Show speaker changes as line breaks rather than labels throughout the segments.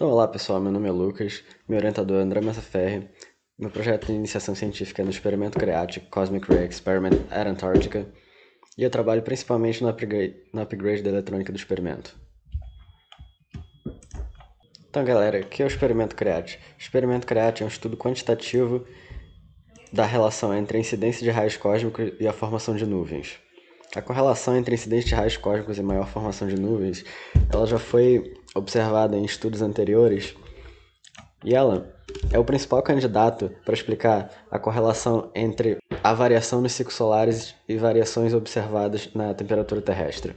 Então, olá pessoal, meu nome é Lucas, meu orientador é André Massaferri, meu projeto de iniciação científica é no experimento CREAT, Cosmic Ray Experiment at Antarctica, e eu trabalho principalmente no upgrade, no upgrade da eletrônica do experimento. Então, galera, o que é o experimento CREAT? O experimento CREAT é um estudo quantitativo da relação entre a incidência de raios cósmicos e a formação de nuvens. A correlação entre incidência de raios cósmicos e maior formação de nuvens, ela já foi observada em estudos anteriores e ela é o principal candidato para explicar a correlação entre a variação nos ciclos solares e variações observadas na temperatura terrestre.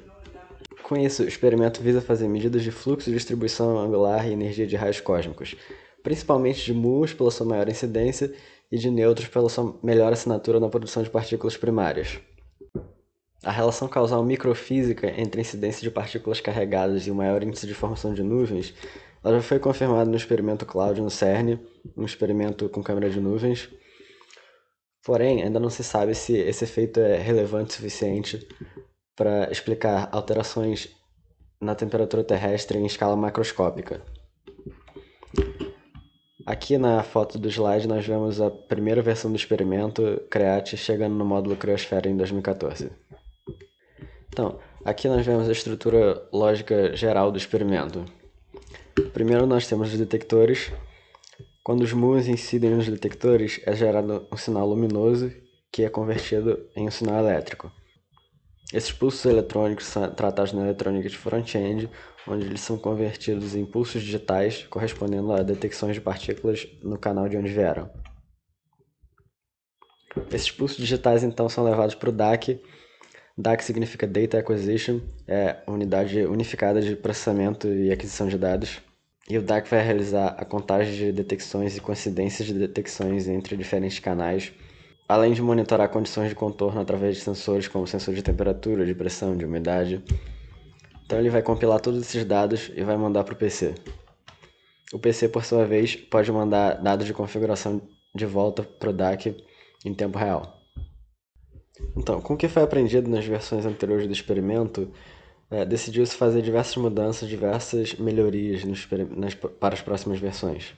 Com isso, o experimento visa fazer medidas de fluxo, distribuição angular e energia de raios cósmicos, principalmente de muons pela sua maior incidência e de neutros pela sua melhor assinatura na produção de partículas primárias. A relação causal microfísica entre incidência de partículas carregadas e o maior índice de formação de nuvens ela já foi confirmada no experimento Cloud no CERN, um experimento com câmera de nuvens. Porém, ainda não se sabe se esse efeito é relevante o suficiente para explicar alterações na temperatura terrestre em escala macroscópica. Aqui na foto do slide nós vemos a primeira versão do experimento CREAT chegando no módulo Criosfera em 2014. Então, aqui nós vemos a estrutura lógica geral do experimento. Primeiro nós temos os detectores. Quando os muons incidem nos detectores, é gerado um sinal luminoso que é convertido em um sinal elétrico. Esses pulsos eletrônicos são tratados na eletrônica de front-end, onde eles são convertidos em pulsos digitais correspondendo a detecções de partículas no canal de onde vieram. Esses pulsos digitais então são levados para o DAC, DAC significa Data Acquisition, é unidade unificada de processamento e aquisição de dados. E o DAC vai realizar a contagem de detecções e coincidências de detecções entre diferentes canais, além de monitorar condições de contorno através de sensores como sensor de temperatura, de pressão, de umidade. Então ele vai compilar todos esses dados e vai mandar para o PC. O PC, por sua vez, pode mandar dados de configuração de volta para o DAC em tempo real. Então, com o que foi aprendido nas versões anteriores do experimento, é, decidiu-se fazer diversas mudanças, diversas melhorias nas, para as próximas versões.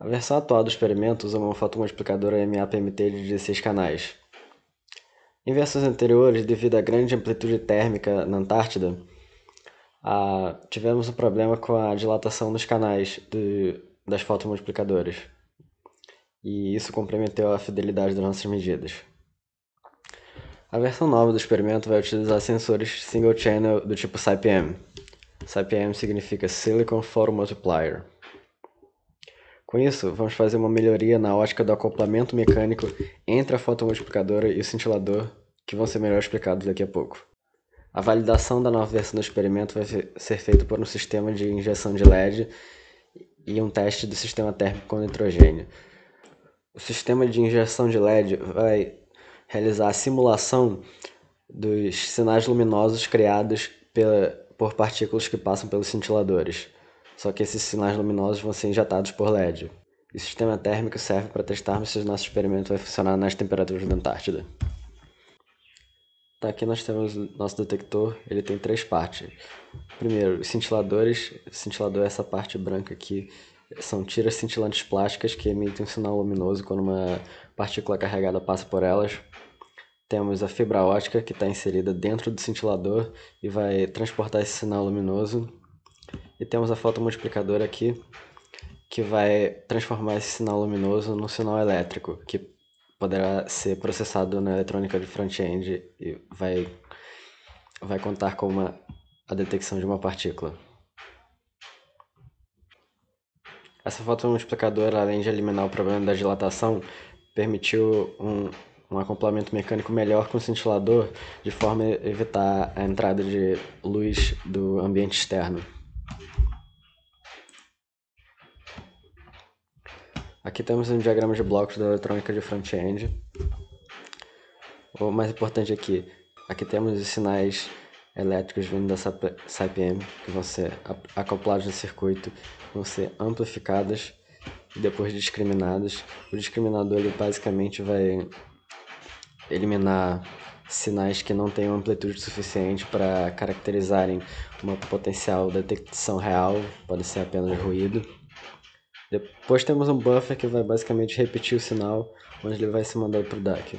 A versão atual do experimento usa uma foto multiplicadora MAPMT de 16 canais. Em versões anteriores, devido à grande amplitude térmica na Antártida, a, tivemos um problema com a dilatação dos canais de, das fotomultiplicadoras. E isso comprometeu a fidelidade das nossas medidas. A versão nova do experimento vai utilizar sensores single channel do tipo SiPM. SiPM significa Silicon Photomultiplier. Com isso, vamos fazer uma melhoria na ótica do acoplamento mecânico entre a fotomultiplicadora e o cintilador, que vão ser melhor explicados daqui a pouco. A validação da nova versão do experimento vai ser feita por um sistema de injeção de LED e um teste do sistema térmico com nitrogênio. O sistema de injeção de LED vai realizar a simulação dos sinais luminosos criados pela, por partículas que passam pelos cintiladores. Só que esses sinais luminosos vão ser injetados por LED. E o sistema térmico serve para testarmos se o nosso experimento vai funcionar nas temperaturas da Antártida. Tá, aqui nós temos nosso detector, ele tem três partes. Primeiro, os cintiladores. O cintilador é essa parte branca aqui. São tiras cintilantes plásticas que emitem um sinal luminoso quando uma partícula carregada passa por elas temos a fibra ótica que está inserida dentro do cintilador e vai transportar esse sinal luminoso. E temos a fotomultiplicadora aqui que vai transformar esse sinal luminoso num sinal elétrico que poderá ser processado na eletrônica de front-end e vai, vai contar com uma, a detecção de uma partícula. Essa fotomultiplicadora, além de eliminar o problema da dilatação, permitiu um um acoplamento mecânico melhor com o cintilador, de forma a evitar a entrada de luz do ambiente externo. Aqui temos um diagrama de blocos da eletrônica de front-end. O mais importante aqui, é aqui temos os sinais elétricos vindo da SIPM, que vão ser acoplados no circuito, vão ser amplificados e depois discriminados. O discriminador ele basicamente vai eliminar sinais que não tenham amplitude suficiente para caracterizarem uma potencial detecção real, pode ser apenas ruído. Depois temos um buffer que vai basicamente repetir o sinal, onde ele vai ser mandado para o DAC.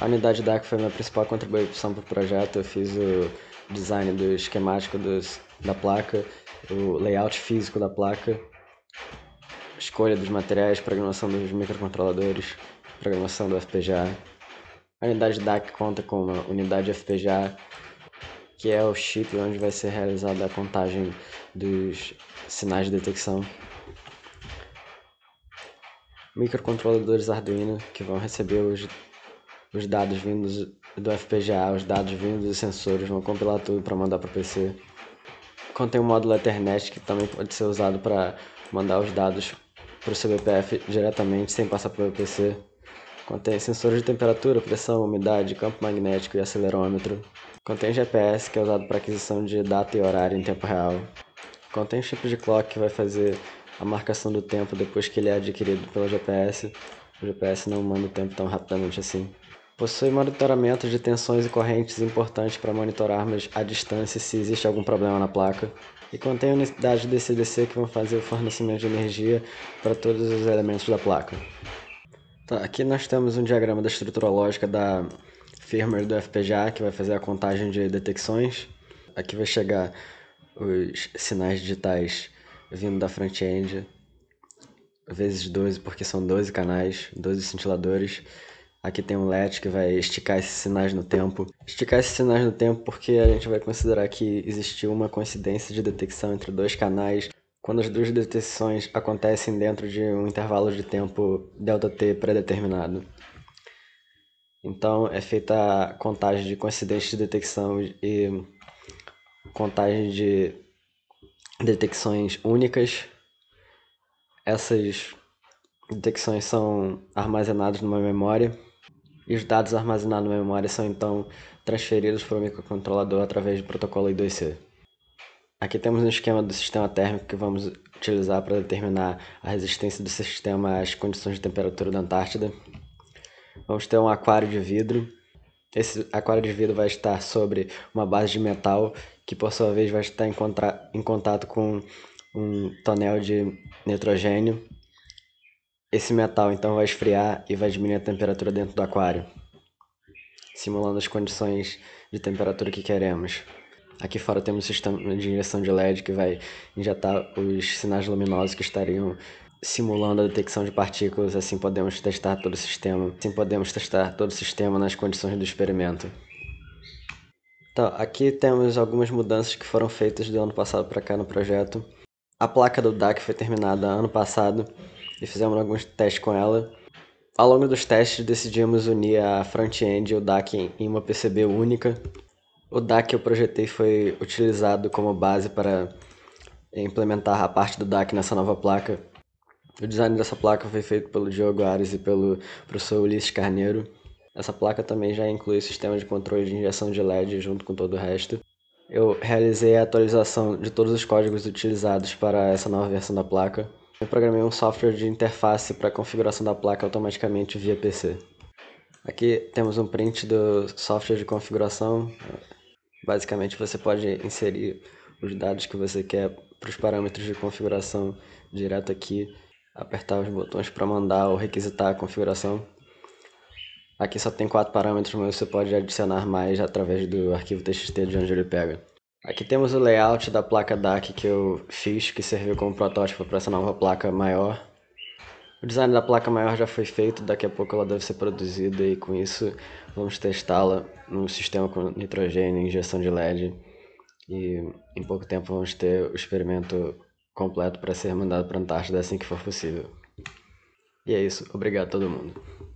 A unidade DAC foi a minha principal contribuição para o projeto, eu fiz o design do esquemático dos, da placa, o layout físico da placa, escolha dos materiais, programação dos microcontroladores, programação do FPGA. A unidade DAC conta com uma unidade FPGA, que é o chip onde vai ser realizada a contagem dos sinais de detecção. Microcontroladores Arduino, que vão receber os, os dados vindos do FPGA, os dados vindos dos sensores, vão compilar tudo para mandar para o PC. Contém o um módulo Ethernet, que também pode ser usado para mandar os dados para o seu BPF diretamente sem passar pelo PC. Contém sensores de temperatura, pressão, umidade, campo magnético e acelerômetro. Contém GPS, que é usado para aquisição de data e horário em tempo real. Contém chip de clock, que vai fazer a marcação do tempo depois que ele é adquirido pelo GPS. O GPS não manda o tempo tão rapidamente assim. Possui monitoramento de tensões e correntes importante para monitorarmos à distância se existe algum problema na placa e contém unidade DC/DC que vão fazer o fornecimento de energia para todos os elementos da placa. Tá, aqui nós temos um diagrama da estrutura lógica da firmware do FPGA que vai fazer a contagem de detecções. Aqui vai chegar os sinais digitais vindo da front-end, vezes 12, porque são 12 canais, 12 cintiladores. Aqui tem um LED que vai esticar esses sinais no tempo. Esticar esses sinais no tempo porque a gente vai considerar que existiu uma coincidência de detecção entre dois canais quando as duas detecções acontecem dentro de um intervalo de tempo ΔT pré-determinado. Então é feita a contagem de coincidência de detecção e contagem de detecções únicas. Essas detecções são armazenadas numa memória e os dados armazenados na memória são então transferidos para o microcontrolador através do protocolo I2C. Aqui temos um esquema do sistema térmico que vamos utilizar para determinar a resistência do sistema às condições de temperatura da Antártida. Vamos ter um aquário de vidro. Esse aquário de vidro vai estar sobre uma base de metal que, por sua vez, vai estar em, em contato com um tonel de nitrogênio esse metal então vai esfriar e vai diminuir a temperatura dentro do aquário, simulando as condições de temperatura que queremos. Aqui fora temos um sistema de injeção de LED que vai injetar os sinais luminosos que estariam simulando a detecção de partículas, assim podemos testar todo o sistema. Assim podemos testar todo o sistema nas condições do experimento. Então, aqui temos algumas mudanças que foram feitas do ano passado para cá no projeto. A placa do DAC foi terminada ano passado e fizemos alguns testes com ela. Ao longo dos testes, decidimos unir a front-end e o DAC em uma PCB única. O DAC que eu projetei foi utilizado como base para implementar a parte do DAC nessa nova placa. O design dessa placa foi feito pelo Diogo Ares e pelo professor Ulisses Carneiro. Essa placa também já inclui o sistema de controle de injeção de LED junto com todo o resto. Eu realizei a atualização de todos os códigos utilizados para essa nova versão da placa. Eu programei um software de interface para configuração da placa automaticamente via PC. Aqui temos um print do software de configuração. Basicamente você pode inserir os dados que você quer para os parâmetros de configuração direto aqui, apertar os botões para mandar ou requisitar a configuração. Aqui só tem quatro parâmetros, mas você pode adicionar mais através do arquivo txt de onde ele pega. Aqui temos o layout da placa DAC que eu fiz, que serviu como protótipo para essa nova placa maior. O design da placa maior já foi feito, daqui a pouco ela deve ser produzida e com isso vamos testá-la num sistema com nitrogênio e injeção de LED. E em pouco tempo vamos ter o experimento completo para ser mandado para a Antártida assim que for possível. E é isso, obrigado a todo mundo.